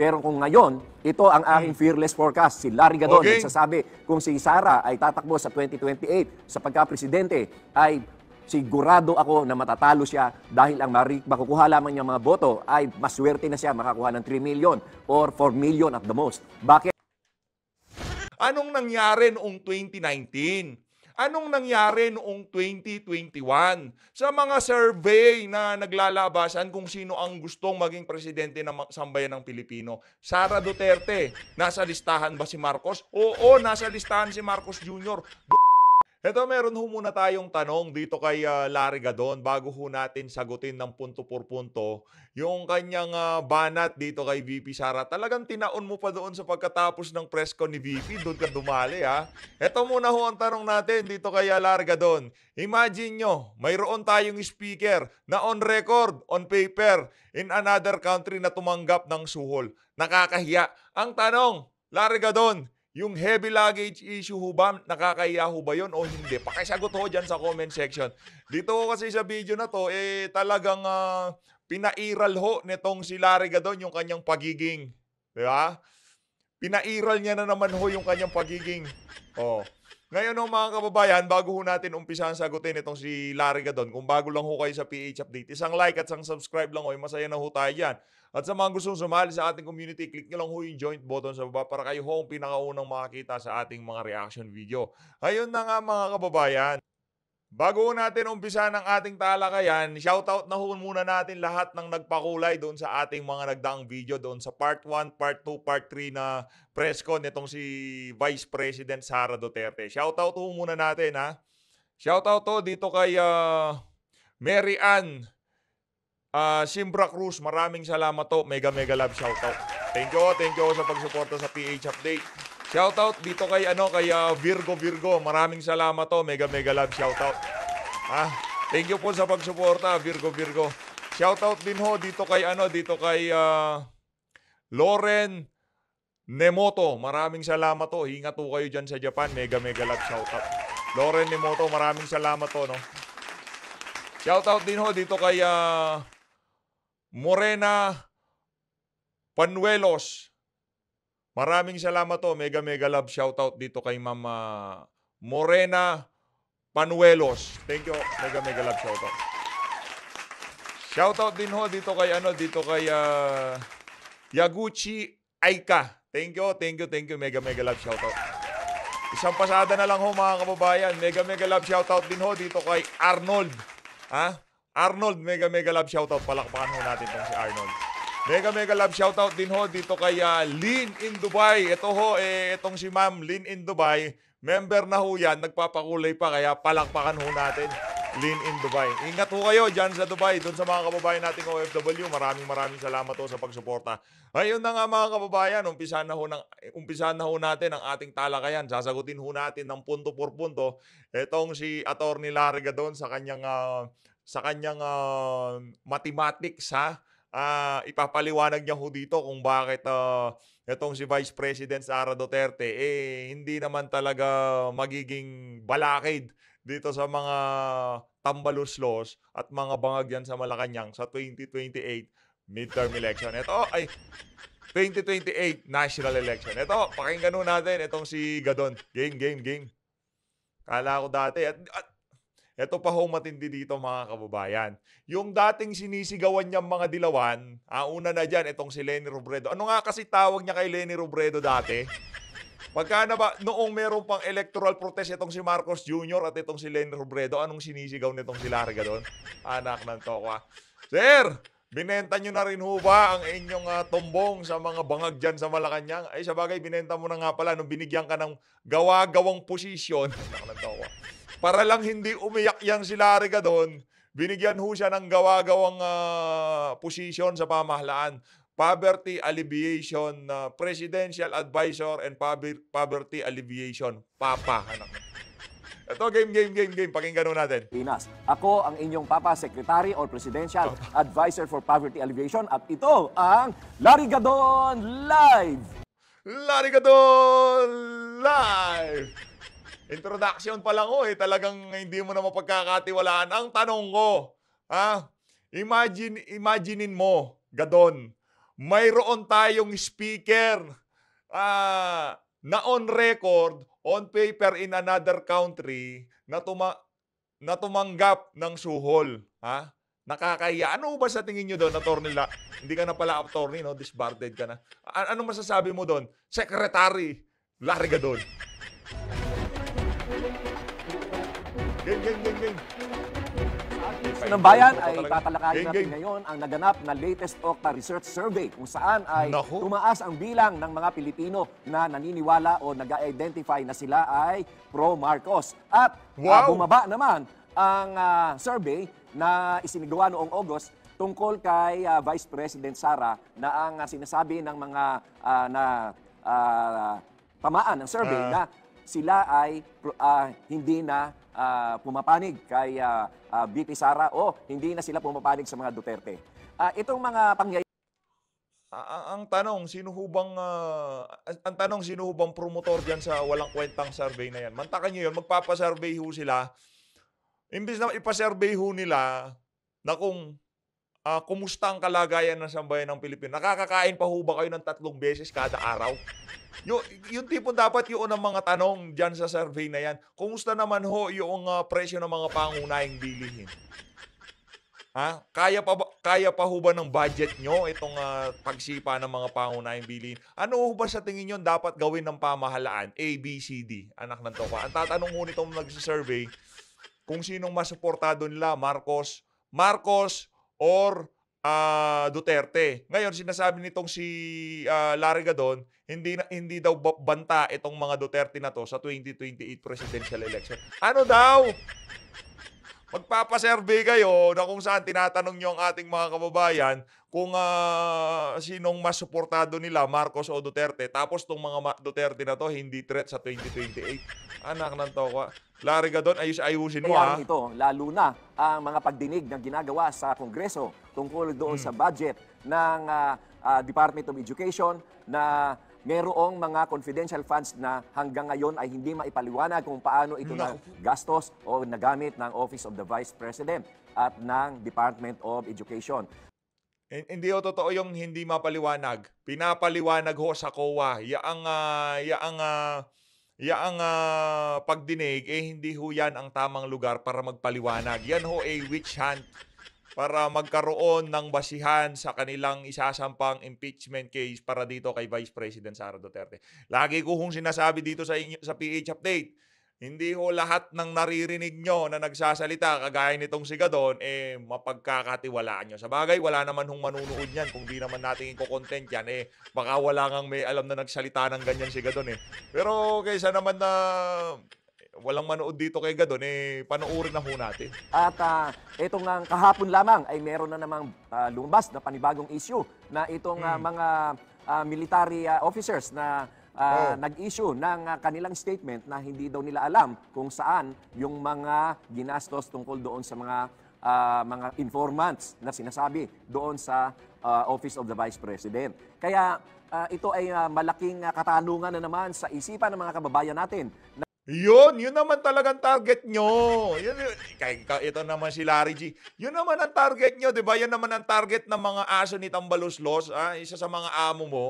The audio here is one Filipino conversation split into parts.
Pero kung ngayon, ito ang mm. aking fearless forecast. Si Larry Gadon okay. nagsasabi kung si Sara ay tatakbo sa 2028 sa pagka-presidente ay sigurado ako na matatalo siya dahil ang makukuha lamang niya mga boto ay maswerte na siya makakuha ng 3 million or 4 million at the most. Bakit? Anong nangyari noong 2019? anong nangyari noong 2021 sa mga survey na naglalabasan kung sino ang gustong maging presidente ng sambayan ng Pilipino. Sara Duterte, nasa listahan ba si Marcos? Oo, nasa listahan si Marcos Jr. Ito, meron ho muna tayong tanong dito kay uh, Larry Gadon bago ho natin sagutin ng punto por punto yung kanyang uh, banat dito kay VP Sara. Talagang tinaon mo pa doon sa pagkatapos ng press presko ni VP, doon ka dumali ha. Ito muna ho ang tanong natin dito kay uh, Larry Gadon. Imagine nyo, mayroon tayong speaker na on record, on paper, in another country na tumanggap ng suhol. Nakakahiya. Ang tanong, Larry Gadon, yung heavy luggage issue ho ba, nakakahiya ho ba yun o hindi? Pakisagot ho dyan sa comment section. Dito ho kasi sa video na to, eh talagang uh, pinairal ho nitong si Larry Gadon yung kanyang pagiging. Di ba? Pinairal niya na naman ho yung kanyang pagiging. Oh. Ngayon ho mga kababayan, bago ho natin umpisahan sagutin itong si Larry Gadon, kung bago lang ho kayo sa PH Update, isang like at isang subscribe lang ho, masaya na ho tayo dyan. At sa mga gustong sumali sa ating community, click nyo lang ho yung joint button sa baba para kayo ho ang pinakaunang makakita sa ating mga reaction video. Ayun na nga mga kababayan. Bago natin umpisa ng ating talakayan, shoutout na ho muna natin lahat ng nagpakulay doon sa ating mga nagdaang video doon sa part 1, part 2, part 3 na presko nitong si Vice President Sara Duterte. Shoutout ho muna natin ha. Shoutout to dito kay uh, Mary Ann Uh, Simbra Cruz, maraming salamat to. Mega mega love shoutout. Thank you, thank you sa pagsuporta sa PH Update. Shoutout dito kay ano kay uh, Virgo Virgo. Maraming salamat to. Mega mega love shoutout. Ah, thank you po sa pagsuporta Virgo Virgo. Shoutout din ho dito kay ano dito kay uh, ah, Loren Nemoto. Maraming salamat to. Hinga to kayo diyan sa Japan. Mega mega love shoutout. Loren Nemoto, maraming salamat to no. Shoutout din ho dito kay uh, Morena Panuelos. Maraming salamat to. Oh. Mega mega love shoutout dito kay Mama Morena Panuelos. Thank you. Mega mega love shoutout. Shoutout din ho dito kay ano dito kay uh, Yaguchi Aika. Thank you, thank you, thank you. Mega mega love shoutout. Isang pasada na lang ho mga kababayan. Mega mega love shoutout din ho dito kay Arnold. Ha? Ah, Arnold, mega mega love shoutout. Palakpakan ho natin itong si Arnold. Mega mega love shoutout din ho dito kay uh, ah, Lean in Dubai. Ito ho, eh, itong si Ma'am Lean in Dubai. Member na ho yan, nagpapakulay pa kaya palakpakan ho natin. Lean in Dubai. Ingat ho kayo dyan sa Dubai, doon sa mga kababayan nating OFW. Maraming maraming salamat ho sa pagsuporta. Ayun na nga mga kababayan, umpisa na ho, ng, umpisa na ho natin ang ating talakayan. Sasagutin ho natin ng punto por punto. Itong si Attorney Larga doon sa kanyang uh, sa kanyang uh, mathematics ha. Uh, ipapaliwanag niya ho dito kung bakit uh, itong si Vice President Sara Duterte eh hindi naman talaga magiging balakid dito sa mga tambaluslos at mga bangagyan sa Malacanang sa 2028 midterm election. Ito, ay, 2028 national election. Ito, pakinggan nun natin itong si Gadon. Game, game, game. Kala ko dati. At, at ito pa ho matindi dito mga kababayan. Yung dating sinisigawan niya mga dilawan, ang ah, una na dyan, itong si Lenny Robredo. Ano nga kasi tawag niya kay Lenny Robredo dati? Pagka na ba, noong meron pang electoral protest itong si Marcos Jr. at itong si Lenny Robredo, anong sinisigaw nitong si Larga doon? Anak ng tokwa. Sir, Binenta nyo na rin ho ba ang inyong uh, tumbong sa mga bangag dyan sa Malacanang? Ay, sa bagay, binenta mo na nga pala nung binigyan ka ng gawa-gawang posisyon. ng ko. Para lang hindi umiyak yan si Lariga doon, binigyan ho siya ng gawa-gawang uh, posisyon sa pamahalaan. Poverty Alleviation uh, Presidential Advisor and Poverty Alleviation. Papa. Anak. Ito, game, game, game, game. Pakinggan nun natin. Pinas, ako ang inyong Papa Secretary or Presidential Advisor for Poverty Alleviation at ito ang Larigadon Live! Larigadon Live! Introduction pa lang oh, eh, talagang hindi mo na mapagkakatiwalaan. Ang tanong ko, ha? Imagine, imaginein mo, Gadon, mayroon tayong speaker ah, na on record, on paper in another country na, tuma na tumanggap ng suhol. Ha? Nakakaya. Ano ba sa tingin nyo doon, attorney? La Hindi ka na pala attorney, no? Disbarded ka na. A- anong masasabi mo doon? Secretary, Larry Gadon. Gang, gang, gang, gang. ng bayan ay tatalakayin natin ngayon ang naganap na latest Okta Research Survey kung saan ay Naku. tumaas ang bilang ng mga Pilipino na naniniwala o nag-identify na sila ay pro-Marcos. At ah, wow. uh, bumaba naman ang uh, survey na isinigawa noong August tungkol kay uh, Vice President Sara na ang uh, sinasabi ng mga uh, na uh, tamaan ng survey uh. na sila ay uh, hindi na uh, pumapanig kay uh, ah, uh, BP Sara o hindi na sila pumapanig sa mga Duterte. Uh, itong mga pangyayari ang tanong, sino hubang uh, ang tanong sino hubang promotor diyan sa walang kwentang survey na yan? Mantakan niyo 'yon, magpapa-survey ho sila. Imbis na ipa-survey ho nila na kung uh, kumusta ang kalagayan ng sambayan ng Pilipinas? Nakakakain pa ho ba kayo ng tatlong beses kada araw? yung, yung tipong dapat yun ang mga tanong dyan sa survey na yan. Kumusta naman ho yung uh, presyo ng mga pangunahing bilihin? Ha? Kaya pa ba, kaya pa ho ba ng budget nyo itong uh, pagsipa ng mga pangunahing bilihin? Ano ho ba sa tingin nyo dapat gawin ng pamahalaan? A, B, C, D. Anak ng toka. Ang tatanong ho nitong nagsisurvey, kung sinong masuportado nila, Marcos, Marcos, or uh, Duterte. Ngayon sinasabi nitong si uh, ah, Larga doon, hindi hindi daw banta itong mga Duterte na to sa 2028 presidential election. Ano daw? Magpapaserve kayo na kung saan tinatanong nyo ang ating mga kababayan kung uh, sinong mas suportado nila, Marcos o Duterte. Tapos tong mga Duterte na to, hindi threat sa 2028. Anak ng towa. Larry Gadon, ayus-ayusin mo ha. Ah. Ito, lalo na ang mga pagdinig na ginagawa sa Kongreso tungkol doon hmm. sa budget ng uh, uh, Department of Education na mayroong mga confidential funds na hanggang ngayon ay hindi maipaliwanag kung paano ito no. na gastos o nagamit ng Office of the Vice President at ng Department of Education. Hindi ho totoo yung hindi mapaliwanag. Pinapaliwanag ho sa COA. Yaang, uh, yaang, uh, yaang uh, pagdinig, eh hindi ho yan ang tamang lugar para magpaliwanag. Yan ho a eh, witch hunt para magkaroon ng basihan sa kanilang isasampang impeachment case para dito kay Vice President Sara Duterte. Lagi ko hong sinasabi dito sa inyo, sa PH update hindi ho lahat ng naririnig nyo na nagsasalita, kagaya nitong si Gadon, eh mapagkakatiwalaan nyo. Sa bagay, wala naman hong manunood yan. Kung di naman natin i-content yan, eh baka wala kang may alam na nagsalita ng ganyan si Gadon eh. Pero kaysa naman na walang manood dito kay Gadon, eh panoorin na ho natin. At uh, ito nga kahapon lamang ay meron na namang uh, lumabas na panibagong issue na itong ah, hmm. uh, mga uh, military uh, officers na uh, oh. nag-issue ng uh, kanilang statement na hindi daw nila alam kung saan yung mga ginastos tungkol doon sa mga uh, mga informants na sinasabi doon sa uh, Office of the Vice President. Kaya uh, ito ay uh, malaking uh, katanungan na naman sa isipan ng mga kababayan natin. Na yun, yun naman talagang target nyo. Yun, ito naman si Larry G. Yun naman ang target nyo, di ba? Yan naman ang target ng mga aso ni Tambalos Los, ah, isa sa mga amo mo,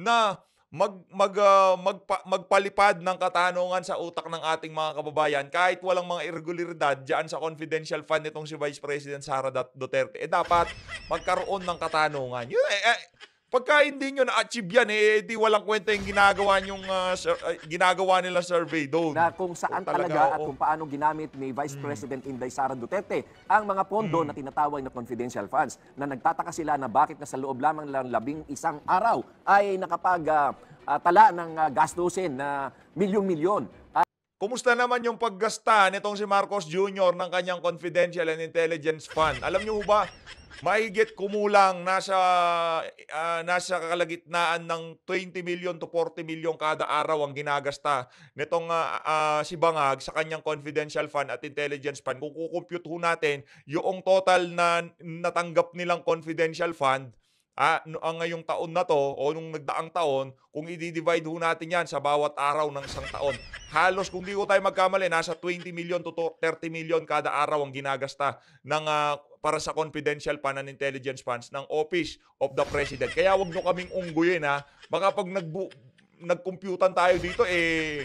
na mag mag uh, magpa, magpalipad ng katanungan sa utak ng ating mga kababayan kahit walang mga irregularidad diyan sa confidential fund nitong si Vice President Sara Duterte. Eh dapat magkaroon ng katanungan. Yun eh, eh Pagka hindi nyo na-achieve yan, eh, di walang kwenta yung ginagawa, yung, uh, ah, sur- uh, ginagawa nila survey doon. Na kung saan kung talaga, talaga at kung paano ginamit ni Vice hmm. President Inday Sara Duterte ang mga pondo hmm. na tinatawag na confidential funds na nagtataka sila na bakit na sa loob lamang lang labing isang araw ay nakapag uh, uh, tala ng uh, gastusin na milyong-milyon. Kumusta naman yung paggasta nitong si Marcos Jr. ng kanyang confidential and intelligence fund? Alam niyo ba, mahigit kumulang nasa uh, nasa kalagitnaan ng 20 million to 40 million kada araw ang ginagasta nitong uh, uh, si Bangag sa kanyang confidential fund at intelligence fund. Kung kukumpute ho natin yung total na natanggap nilang confidential fund, ah, ang ah, ngayong taon na to o nung nagdaang taon, kung i-divide natin yan sa bawat araw ng isang taon, halos kung di ko tayo magkamali, nasa 20 million to 30 million kada araw ang ginagasta ng uh, para sa confidential pan and intelligence funds ng Office of the President. Kaya wag nyo kaming ungguyin ha. Baka pag nagbu nagkumputan tayo dito, eh,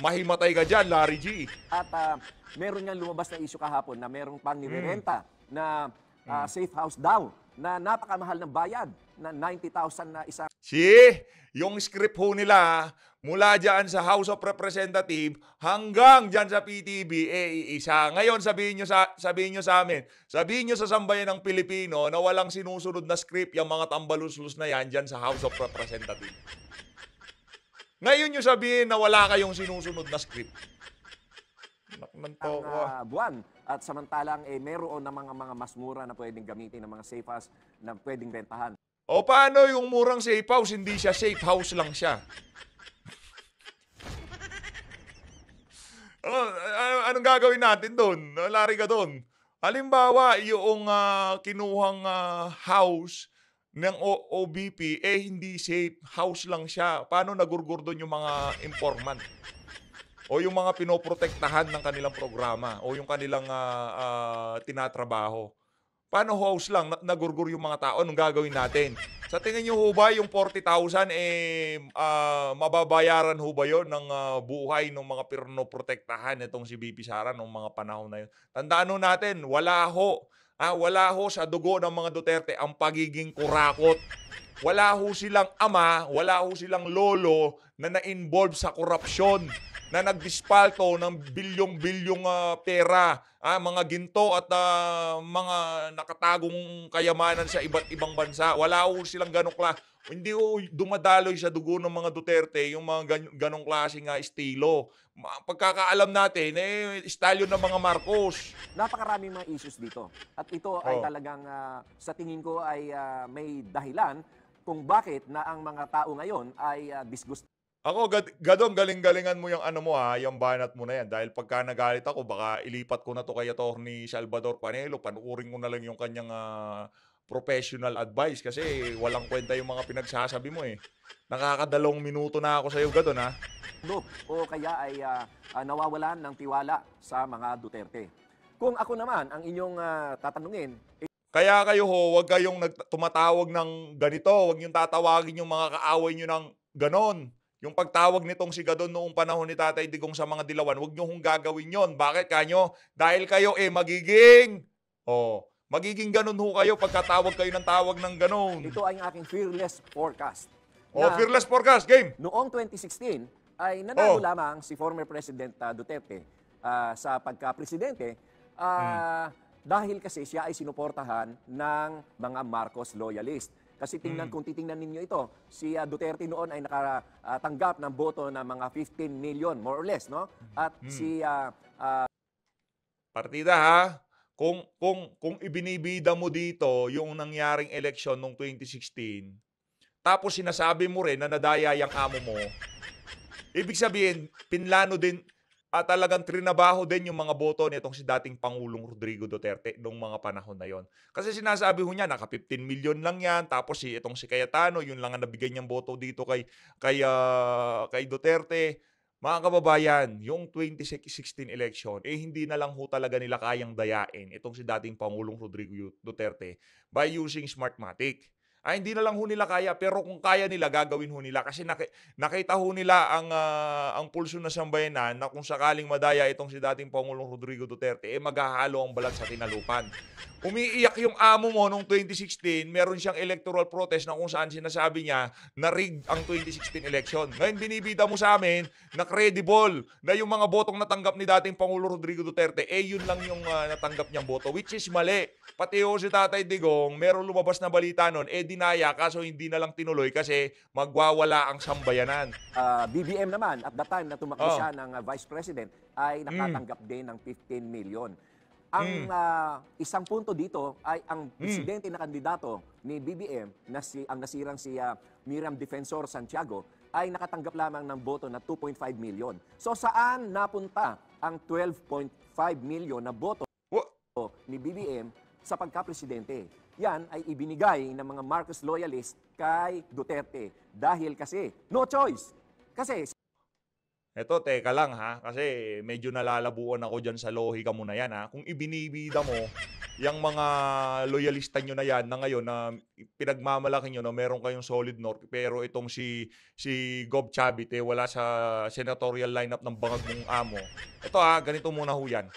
mahimatay ka dyan, Larry G. At uh, meron niyang lumabas na issue kahapon na meron pang hmm. nirerenta mm. na uh, safe house daw na napakamahal ng bayad na 90,000 na isa. Si, yung script ho nila mula dyan sa House of Representative hanggang dyan sa PTB, eh, isa. Ngayon, sabihin nyo sa, sabihin nyo sa amin, sabihin nyo sa sambayan ng Pilipino na walang sinusunod na script yung mga tambaluslus na yan dyan sa House of Representative. Ngayon nyo sabihin na wala kayong sinusunod na script. Nakman po Uh, buwan, at samantalang eh, meron ng mga, mga mas mura na pwedeng gamitin, ng mga safe house na pwedeng bentahan. O paano yung murang safe house, hindi siya safe house lang siya? Oh, ano, anong gagawin natin doon? Oh, lari ka doon. Halimbawa, yung uh, kinuhang uh, house ng o- OBP, eh hindi safe house lang siya. Paano nagurgur doon yung mga informant? o yung mga pinoprotektahan ng kanilang programa o yung kanilang uh, uh, tinatrabaho. Paano house lang, nagurgur yung mga tao, anong gagawin natin? Sa tingin nyo ho ba yung 40,000, eh, uh, mababayaran ho ba yun ng uh, buhay ng mga pinoprotektahan itong si BP Sara noong mga panahon na yun? Tandaan ho natin, wala ho, ah, wala ho sa dugo ng mga Duterte ang pagiging kurakot. Wala ho silang ama, wala ho silang lolo na na-involve sa korupsyon, na nagdispalto ng bilyong-bilyong uh, pera, ah, mga ginto at uh, mga nakatagong kayamanan sa iba't ibang bansa. Wala ho silang ganong klase. Hindi ho dumadaloy sa dugo ng mga Duterte yung mga gan- ganong klase nga ah, estilo. Pagkakaalam natin, eh, estilo ng mga Marcos. Napakaraming mga issues dito. At ito oh. ay talagang, uh, sa tingin ko, ay uh, may dahilan kung bakit na ang mga tao ngayon ay uh, disgusted. Ako, gad- gadong galing-galingan mo yung ano mo ha, ah, yung banat mo na yan. Dahil pagka nagalit ako, baka ilipat ko na to kay Atty. Salvador Panelo. Panuuring ko na lang yung kanyang ah, professional advice kasi walang kwenta yung mga pinagsasabi mo eh. Nakakadalong minuto na ako sa'yo gadon ha. Ah. loob o kaya ay ah, ah, nawawalan ng tiwala sa mga Duterte. Kung ako naman ang inyong ah, tatanungin, eh, Kaya kayo ho, huwag kayong tumatawag ng ganito, huwag yung tatawagin yung mga kaaway niyo ng ganon. Yung pagtawag nitong si Gadon noong panahon ni Tatay Digong sa mga dilawan, huwag nyo hong gagawin yon. Bakit kanyo? Dahil kayo eh magiging... Oh, magiging ganun ho kayo pagkatawag kayo ng tawag ng ganun. Ito ay aking fearless forecast. Oh, fearless forecast, game! Noong 2016, ay oh. nanalo oh. lamang si former President uh, Duterte uh, sa pagka-presidente uh, hmm. dahil kasi siya ay sinuportahan ng mga Marcos loyalist. Kasi tingnan, mm. kung titingnan ninyo ito, si ah, Duterte noon ay nakatanggap ng boto ng mga 15 million, more or less, no? At mm. si ah, ah, Partida ha. Kung kung kung ibinibida mo dito yung nangyaring eleksyon noong 2016, tapos sinasabi mo rin na nadaya yung amo mo. Ibig sabihin, pinlano din at talagang trinabaho din yung mga boto nitong si dating Pangulong Rodrigo Duterte noong mga panahon na yon. Kasi sinasabi ho niya, naka 15 million lang yan, tapos si itong si Cayetano, yun lang ang nabigay niyang boto dito kay, kay, uh, kay Duterte. Mga kababayan, yung 2016 election, eh hindi na lang ho talaga nila kayang dayain itong si dating Pangulong Rodrigo Duterte by using Smartmatic. Ay, ah, hindi na lang ho nila kaya, pero kung kaya nila, gagawin ho nila. Kasi naki, nakita ho nila ang, uh, ang pulso na sambayanan na kung sakaling madaya itong si dating Pangulong Rodrigo Duterte, eh maghahalo ang balat sa tinalupan. Umiiyak yung amo mo noong 2016, meron siyang electoral protest na kung saan sinasabi niya na rigged ang 2016 election. Ngayon, binibida mo sa amin na credible na yung mga botong natanggap ni dating Pangulo Rodrigo Duterte, eh yun lang yung uh, natanggap niyang boto, which is mali. Pati ho si Tatay Digong, meron lumabas na balita noon, eh dinaya kaso hindi na lang tinuloy kasi magwawala ang sambayanan. Uh, ah, BBM naman, at the time na tumakbo oh. siya ng ah, Vice President, ay mm. nakatanggap mm. din ng 15 million. Ang mm. uh, isang punto dito ay ang mm. presidente mm. na kandidato ni BBM na si ang nasirang si uh, Miriam Defensor Santiago ay nakatanggap lamang ng boto na 2.5 million. So saan napunta ang 12.5 million na boto What? ni BBM sa pagka-presidente? yan ay ibinigay ng mga Marcos loyalist kay Duterte. Dahil kasi, no choice. Kasi... Eto, teka lang ha, kasi medyo nalalabuan ako dyan sa lohika mo na yan ha. Kung ibinibida mo, yung mga loyalista nyo na yan na ngayon na pinagmamalaki nyo na meron kayong solid north pero itong si si Gob Chavite wala sa senatorial lineup ng bangag mong amo. Ito ha, ganito muna ho yan.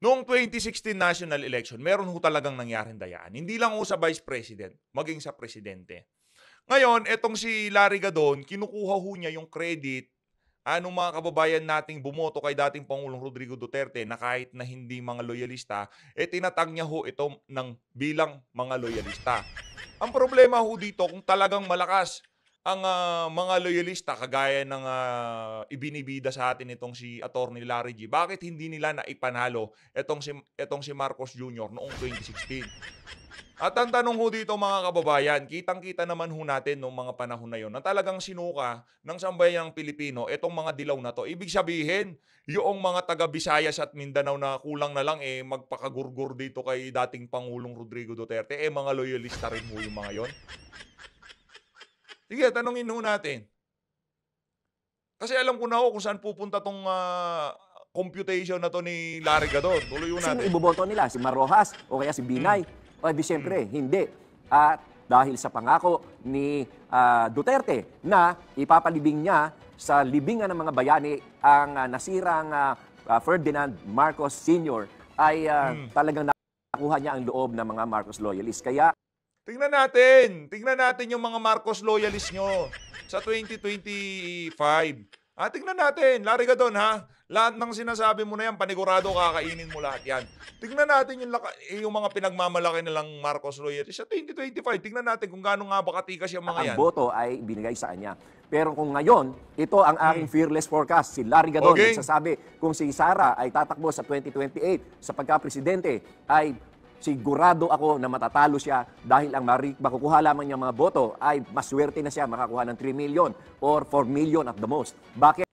Noong 2016 national election, meron ho talagang nangyaring dayaan. Hindi lang ho sa vice president, maging sa presidente. Ngayon, etong si Larry Gadon, kinukuha ho niya yung credit anong mga kababayan nating bumoto kay dating Pangulong Rodrigo Duterte na kahit na hindi mga loyalista, eh tinatag niya ho ito ng bilang mga loyalista. Ang problema ho dito kung talagang malakas ang uh, mga loyalista kagaya ng uh, ibinibida sa atin itong si Attorney Larry G. Bakit hindi nila naipanalo itong si itong si Marcos Jr. noong 2016? At ang tanong ko dito mga kababayan, kitang-kita naman ho natin noong mga panahon na yon na talagang sinuka ng sambayanang Pilipino itong mga dilaw na to. Ibig sabihin, yung mga taga Visayas at Mindanao na kulang na lang eh magpakagurgur dito kay dating Pangulong Rodrigo Duterte, eh mga loyalista rin ho yung mga yon. Sige, tanongin ho natin. Kasi alam ko na ho kung saan pupunta tong uh, computation na to ni Larry Gadon. Tuloy ho natin. Sino iboboto nila? Si Marojas o kaya si Binay? Hmm. O di siyempre, hmm. hindi. At dahil sa pangako ni uh, Duterte na ipapalibing niya sa libingan ng mga bayani ang uh, nasirang uh, Ferdinand Marcos Sr. ay uh, hmm. talagang nakuha niya ang loob ng mga Marcos loyalists. Kaya Tingnan natin. Tingnan natin yung mga Marcos loyalist nyo sa 2025. Ah, tingnan natin. Larry ka doon, ha? Lahat ng sinasabi mo na yan, panigurado kakainin mo lahat yan. Tingnan natin yung, laka, yung mga pinagmamalaki nilang Marcos loyalist sa 2025. Tingnan natin kung gaano nga ba katikas yung mga ang yan. Ang boto ay binigay sa kanya. Pero kung ngayon, ito ang aking fearless forecast. Si Larry Gadon okay. nagsasabi kung si Sara ay tatakbo sa 2028 sa pagka-presidente ay sigurado ako na matatalo siya dahil ang mari, makukuha lamang niya mga boto ay maswerte na siya makakuha ng 3 million or 4 million at the most. Bakit?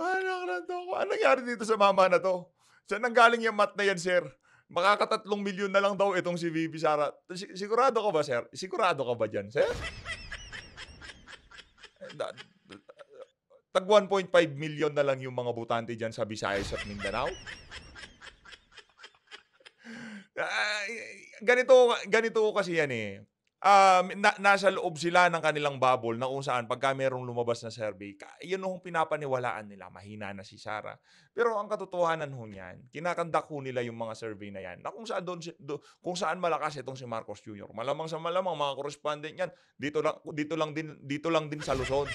Anak na to. Anong nangyari dito sa mama na to? Saan nanggaling yung mat na yan, sir? Makakatatlong milyon na lang daw itong si Vivi Sara. Sigurado ka ba, sir? Sigurado ka ba dyan, sir? Eh, da- tag 1.5 million na lang yung mga butante dyan sa Visayas at Mindanao. ganito, ganito kasi yan eh um, na, nasa loob sila ng kanilang bubble na kung saan pagka merong lumabas na survey, yun yung pinapaniwalaan nila, mahina na si Sarah. Pero ang katotohanan ho niyan, kinakandak ho nila yung mga survey na yan na kung saan, doon, do, kung saan malakas itong si Marcos Jr. Malamang sa malamang, mga correspondent yan, dito lang, dito lang, din, dito lang din sa Luzon.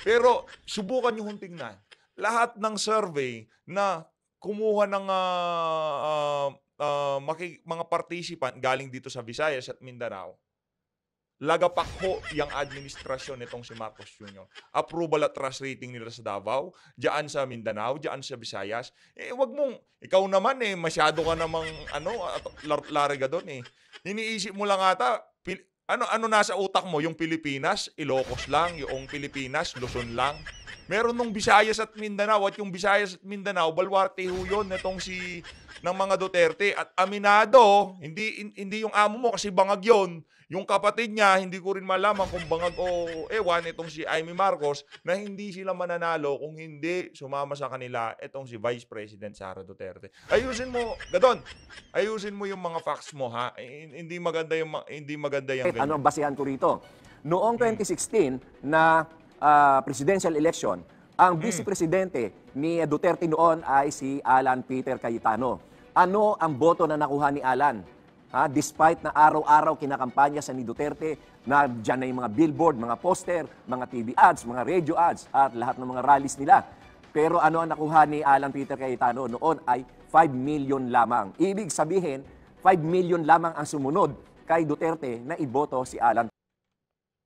Pero subukan nyo hunting na. Lahat ng survey na kumuha ng uh, uh, uh, maki, mga participant galing dito sa Visayas at Mindanao, lagapak ho yung administrasyon nitong si Marcos Jr. Approval at trust rating nila sa Davao, diyan sa Mindanao, diyan sa Visayas. Eh, wag mong, ikaw naman eh, masyado ka namang, ano, lariga doon eh. Iniisip mo lang ata, ano, ano nasa utak mo, yung Pilipinas, Ilocos lang, yung Pilipinas, Luzon lang. Meron nung Visayas at Mindanao at yung Visayas at Mindanao, balwarte ho yun itong si ng mga Duterte. At aminado, hindi, hindi yung amo mo kasi bangag yon Yung kapatid niya, hindi ko rin malaman kung bangag o ewan itong si Amy Marcos na hindi sila mananalo kung hindi sumama sa kanila itong si Vice President Sara Duterte. Ayusin mo, Gadon, ayusin mo yung mga facts mo ha. Hindi maganda yung hindi maganda yung ganyan. Ano basihan ko rito? Noong 2016 hmm. na uh, presidential election, ang mm. vice presidente ni Duterte noon ay si Alan Peter Cayetano. Ano ang boto na nakuha ni Alan? Ha, despite na araw-araw kinakampanya sa ni Duterte na dyan na yung mga billboard, mga poster, mga TV ads, mga radio ads at lahat ng mga rallies nila. Pero ano ang nakuha ni Alan Peter Cayetano noon ay 5 million lamang. Ibig sabihin, 5 million lamang ang sumunod kay Duterte na iboto si Alan.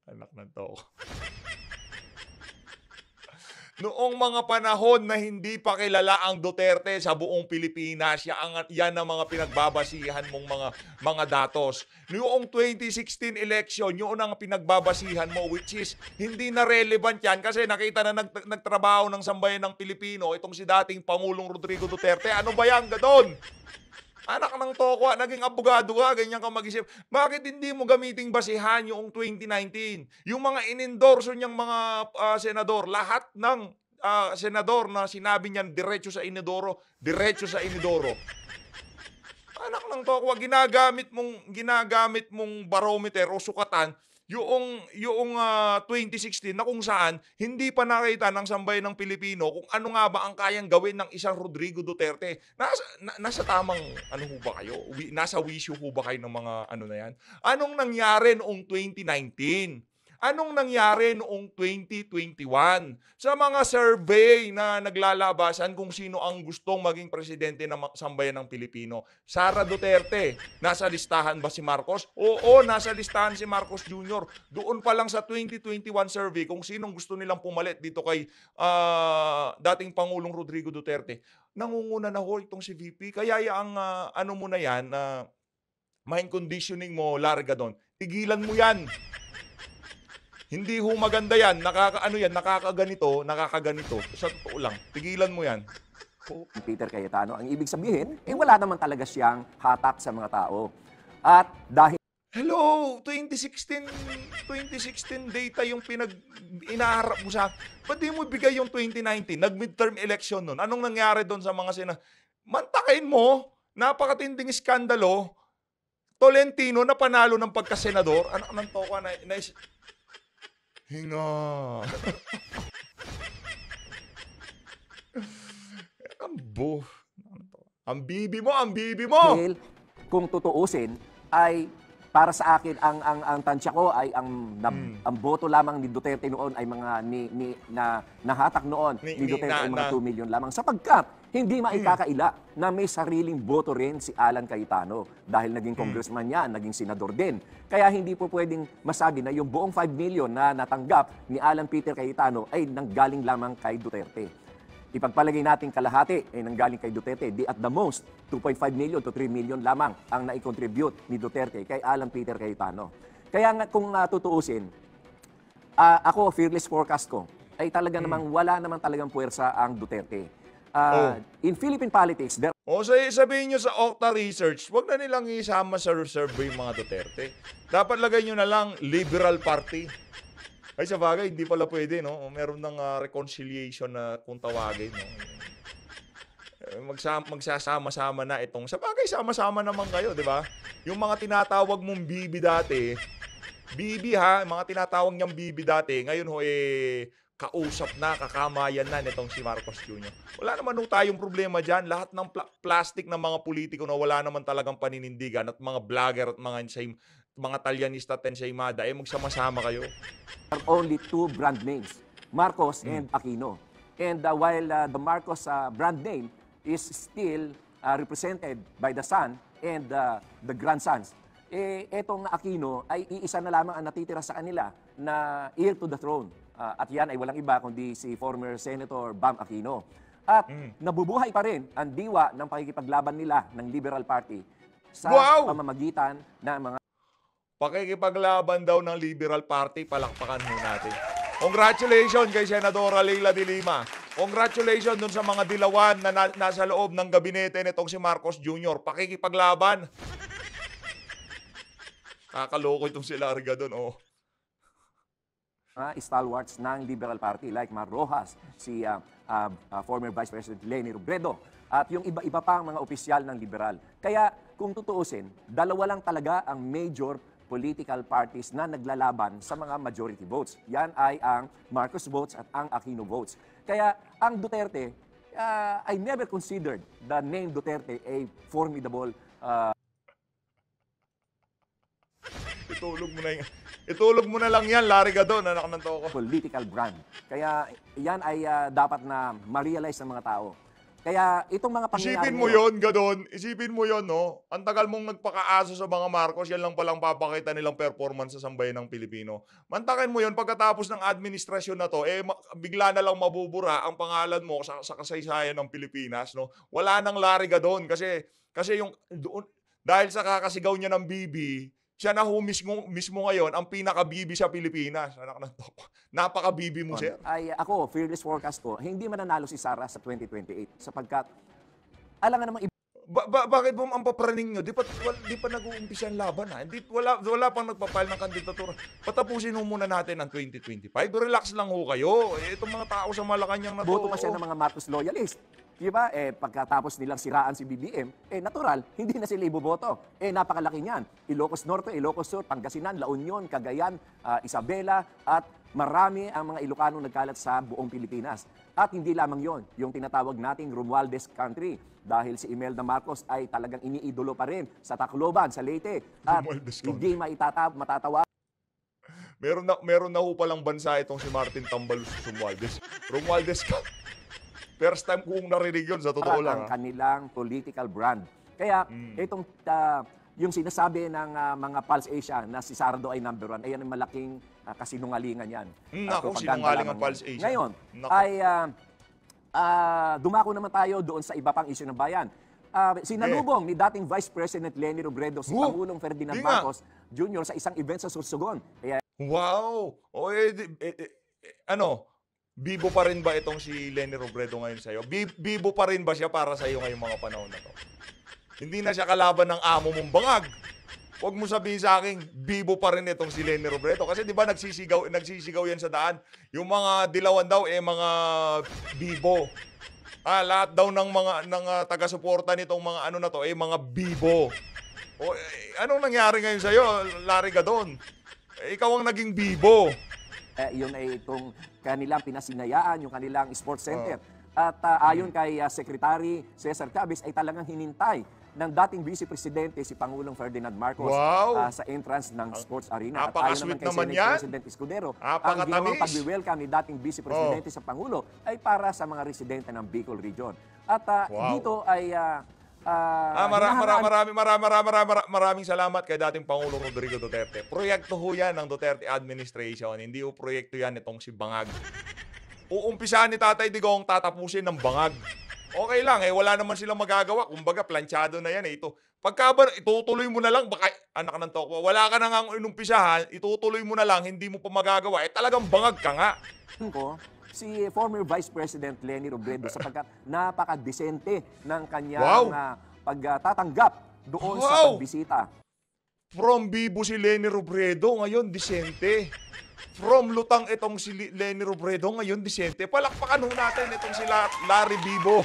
Anak ng toko. Noong mga panahon na hindi pa kilala ang Duterte sa buong Pilipinas, yan, yan ang mga pinagbabasihan mong mga, mga datos. Noong 2016 election, yun ang pinagbabasihan mo which is hindi na relevant yan kasi nakita na nag, nagtrabaho ng sambayan ng Pilipino itong si dating Pangulong Rodrigo Duterte. Ano ba yan? Ganon! Anak ng tokwa, naging abogado ka, ganyan ka mag-isip. Bakit hindi mo gamiting basihan yung 2019? Yung mga inendorso niyang mga uh, senador, lahat ng uh, senador na sinabi niyan diretso sa inidoro, diretso sa inidoro. Anak ng tokwa, ginagamit mong ginagamit mong barometer o sukatan yung, yung uh, 2016 na kung saan hindi pa nakita ng sambay ng Pilipino kung ano nga ba ang kayang gawin ng isang Rodrigo Duterte. Nasa, na, nasa tamang ano ho ba kayo? Nasa wish ho ba kayo ng mga ano na yan? Anong nangyari noong 2019? anong nangyari noong 2021 sa mga survey na naglalabasan kung sino ang gustong maging presidente ng sambayan ng Pilipino. Sara Duterte, nasa listahan ba si Marcos? Oo, nasa listahan si Marcos Jr. Doon pa lang sa 2021 survey kung sinong gusto nilang pumalit dito kay uh, dating Pangulong Rodrigo Duterte. Nangunguna na ho itong si VP. Kaya ang uh, ano mo na yan, uh, mind conditioning mo, larga doon. Tigilan mo yan. Hindi ho maganda yan. Nakakaano yan, nakakaganito, nakakaganito. Sa totoo lang, tigilan mo yan. Oh. Peter Cayetano, ang ibig sabihin, eh wala naman talaga siyang hatak sa mga tao. At dahil... Hello, 2016, 2016 data yung pinag inaharap mo sa... Ba't di mo bigay yung 2019? Nag-midterm election nun. Anong nangyari doon sa mga sina... Mantakin mo, napakatinding iskandalo. Tolentino na panalo ng pagkasenador. Ano nang to ko na, na Hinga. ang bo. Ano ang bibi mo, ang bibi mo! Dale, kung tutuusin, ay para sa akin ang ang ang tansya ko ay ang na, mm. ang boto lamang ni Duterte noon ay mga ni, ni na nahatak noon ni, ni Duterte na, ay mga na, 2 million lamang sapagkat hindi hmm. maikakaila na may sariling boto rin si Alan Cayetano dahil naging hmm. congressman niya, naging senador din. Kaya hindi po pwedeng masabi na yung buong 5 million na natanggap ni Alan Peter Cayetano ay nanggaling lamang kay Duterte ipagpalagay natin kalahati ay nanggaling kay Duterte, di at the most, 2.5 million to 3 million lamang ang nai-contribute ni Duterte kay Alan Peter Cayetano. Kaya nga kung uh, uh, ako, fearless forecast ko, ay talaga hmm. namang wala namang talagang puwersa ang Duterte. Uh, oh. In Philippine politics, there... O, oh, eh, sabihin nyo sa Okta Research, wag na nilang isama sa survey mga Duterte. Dapat lagay nyo na lang Liberal Party. Ay, sa bagay, hindi pala pwede, no? Meron ng uh, ah, reconciliation na kung tawagin, no? Eh, magsa- magsasama-sama na itong... Sa bagay, sama-sama naman kayo, di ba? Yung mga tinatawag mong bibi dati, bibi ha, mga tinatawag niyang bibi dati, ngayon ho eh kausap na, kakamayan na nitong si Marcos Jr. Wala naman nung tayong problema dyan. Lahat ng pla- plastic ng mga politiko na wala naman talagang paninindigan at mga vlogger at mga insay, mga talyanista at ensaymada, eh magsama-sama kayo. There are only two brand names, Marcos mm. and Aquino. And uh, while uh, the Marcos uh, brand name is still uh, represented by the son and uh, the grandsons, eh, etong Aquino ay iisa na lamang ang natitira sa kanila na heir to the throne. Uh, at yan ay walang iba kundi si former Senator Bam Aquino. At mm. nabubuhay pa rin ang diwa ng pakikipaglaban nila ng Liberal Party sa wow! pamamagitan ng mga... Pakikipaglaban daw ng Liberal Party, palakpakan mo natin. Congratulations kay Senadora Leila de Lima. Congratulations dun sa mga dilawan na, na nasa loob ng gabinete nitong si Marcos Jr. Pakikipaglaban. Kakaloko itong si Larga dun, oh mga ah, stalwarts ng Liberal Party like Mar Rojas, si uh, uh, uh, former Vice President Lenny Robredo, at yung iba-iba pa ang mga opisyal ng Liberal. Kaya kung tutuusin, dalawa lang talaga ang major political parties na naglalaban sa mga majority votes. Yan ay ang Marcos votes at ang Aquino votes. Kaya ang Duterte, uh, I never considered the name Duterte a formidable uh, Itulog mo na yung... Itulog mo na lang yan, Larry doon, anak ng toko. Political brand. Kaya yan ay uh, dapat na ma-realize ng mga tao. Kaya itong mga pangyayari... Isipin mo yon Gadon. Isipin mo yon no? Ang tagal mong nagpakaaso sa mga Marcos, yan lang palang papakita nilang performance sa sambayan ng Pilipino. Mantakin mo yon pagkatapos ng administrasyon na to, eh, bigla na lang mabubura ang pangalan mo sa, sa kasaysayan ng Pilipinas, no? Wala nang Larry Gadon kasi, kasi yung... Doon, dahil sa kakasigaw niya ng bibi, siya na ho mismo, mismo ngayon ang pinakabibi sa Pilipinas. Anak ng tok. Napakabibi mo, sir. Ay, ako, fearless forecast ko, hindi mananalo si Sara sa 2028 sapagkat alam nga namang ba- ba- bakit ba ang papraning nyo? Di pa, wala, di pa nag-uumpisa ang laban ha? Hindi, wala, wala pang nagpapail ng kandidatura. Patapusin mo muna natin ang 2025. Relax lang ho kayo. Eh, itong mga tao sa Malacanang na to. Boto kasi oh. ng mga Marcos loyalist. Di ba? Eh, pagkatapos nilang siraan si BBM, eh natural, hindi na sila iboboto. Eh, napakalaki niyan. Ilocos Norte, Ilocos Sur, Pangasinan, La Union, Cagayan, uh, Isabela, at Marami ang mga Ilocano nagkalat sa buong Pilipinas. At hindi lamang yon, yung tinatawag nating Romualdez country. Dahil si Imelda Marcos ay talagang iniidolo pa rin sa Tacloban, sa Leyte. At hindi maitatap, matatawa. Meron na, meron na ho palang bansa itong si Martin Tambalos sa Romualdez. Romualdez country. First time kong narinig yun, sa totoo lang. Ang kanilang political brand. Kaya mm. itong uh, yung sinasabi ng uh, mga Pulse Asia na si Sardo ay number one, ayan ang malaking uh, kasinungalingan yan. Hmm, ah, Nako, sinungaling ang Pulse Asia. Ngayon, Naku. ay uh, uh, dumako naman tayo doon sa iba pang isyu ng bayan. Uh, sinalubong eh. ni dating Vice President Lenny Robredo si oh, Pangulong Ferdinand Marcos Jr. sa isang event sa Sursogon. Kaya... Wow! O, eh, eh, eh, eh, ano, bibo pa rin ba itong si Lenny Robredo ngayon sa'yo? Bi bibo pa rin ba siya para sa'yo ngayong mga panahon na to? Hindi na siya kalaban ng amo mong bangag. Huwag mo sabihin sa akin, bibo pa rin itong si Lenny Robredo. Kasi di ba nagsisigaw, nagsisigaw yan sa daan. Yung mga dilawan daw, eh mga bibo. Ah, lahat daw ng mga ng uh, taga-suporta nitong mga ano na to, eh mga bibo. O, eh, anong nangyari ngayon sa iyo, Larry Gadon? Eh, ikaw ang naging bibo. Eh, yun ay eh, itong kanilang pinasinayaan, yung kanilang sports center. Uh, At uh, ayon kay uh, Secretary Cesar Chavez ay talagang hinintay ng dating Vice Presidente si Pangulong Ferdinand Marcos wow. uh, sa entrance ng sports arena. At ayon naman kay naman Senate yan. President Escudero, ang ginawang pag-welcome ni dating Vice Presidente oh. sa Pangulo ay para sa mga residente ng Bicol Region. At uh, wow. dito ay uh, Uh, ah, mara, mara, marami, marami, marami, marami, maraming salamat kay dating Pangulong Rodrigo Duterte. Proyekto ho yan ng Duterte administration. Hindi ho proyekto yan itong si Bangag. Uumpisahan ni Tatay Digong tatapusin ng Bangag okay lang eh. Wala naman silang magagawa. Kumbaga, planchado na yan eh. Ito. Pagka ba, itutuloy mo na lang, baka anak ng tokwa, wala ka na nga inumpisahan, itutuloy mo na lang, hindi mo pa magagawa. Eh talagang bangag ka nga. Ko, si former Vice President Lenny Robredo sapagkat napaka-desente ng kanyang wow. uh, pagtatanggap doon wow. sa pagbisita. From Bibo si Lenny Robredo, ngayon disente. From Lutang itong si Lenny Robredo, ngayon disente. Palakpakan ho natin itong si Larry Bibo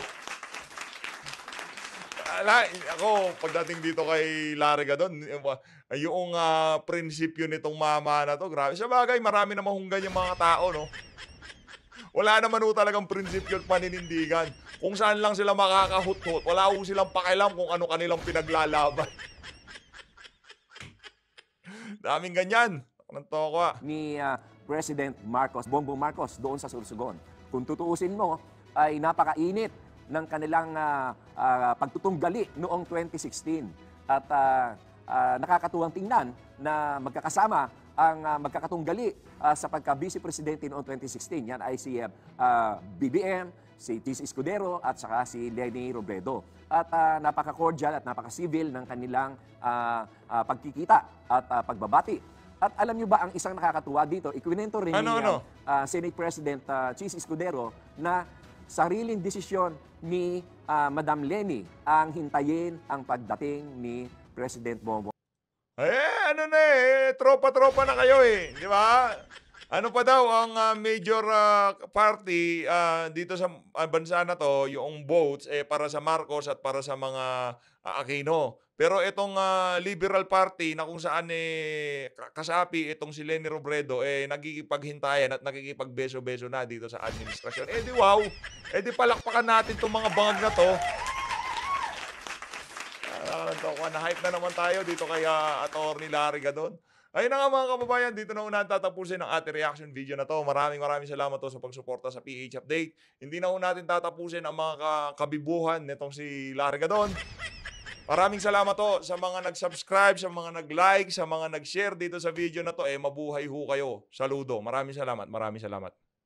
la, ako, pagdating dito kay Larga doon, yung uh, prinsipyo nitong mama na to, grabe. Sa bagay, marami na mahunggan yung mga tao, no? Wala naman ho talagang prinsipyo at paninindigan. Kung saan lang sila makakahut makakahutot, wala ho silang pakialam kung ano kanilang pinaglalaban. Daming ganyan. Anong toko Ni uh, President Marcos, Bongbong Marcos, doon sa Sursugon. Kung tutuusin mo, ay napakainit ng kanilang uh, uh, pagtutunggali noong 2016. At uh, uh, nakakatuwang tingnan na magkakasama ang uh, magkakatunggali uh, sa pagka-vice presidente noong 2016. Yan ay si uh, BBM, si Tis Escudero at saka si Lenny Robredo. At uh, napaka-cordial at napaka-civil ng kanilang uh, uh, pagkikita at uh, pagbabati at alam niyo ba ang isang nakakatuwa dito, ikwinento rin ano, niya ano? Uh, Senate President uh, Chis Escudero na sariling desisyon ni uh, Madam Leni ang hintayin ang pagdating ni President Bongbong. Eh, ano na eh, tropa-tropa na kayo eh, di ba? Ano pa daw ang uh, major uh, party uh, dito sa uh, bansa na to, yung votes eh para sa Marcos at para sa mga uh, Aquino. Pero itong uh, Liberal Party na kung saan eh kasapi itong si Lenny Robredo eh nagkikipaghintayan at nagkikipagbeso beso na dito sa administrasyon. Eh di wow. Eh di palakpakan natin itong mga bangag na to. Uh, na hype na naman tayo dito kay uh, Attorney Larry Gadon. Ayun na nga mga kababayan, dito na unang tatapusin ang ating reaction video na to. Maraming maraming salamat to sa pagsuporta sa PH Update. Hindi na natin tatapusin ang mga kabibuhan nitong si Largadon. Maraming salamat to sa mga nag-subscribe, sa mga nag-like, sa mga nag-share dito sa video na to. Eh, mabuhay ho kayo. Saludo. Maraming salamat, maraming salamat.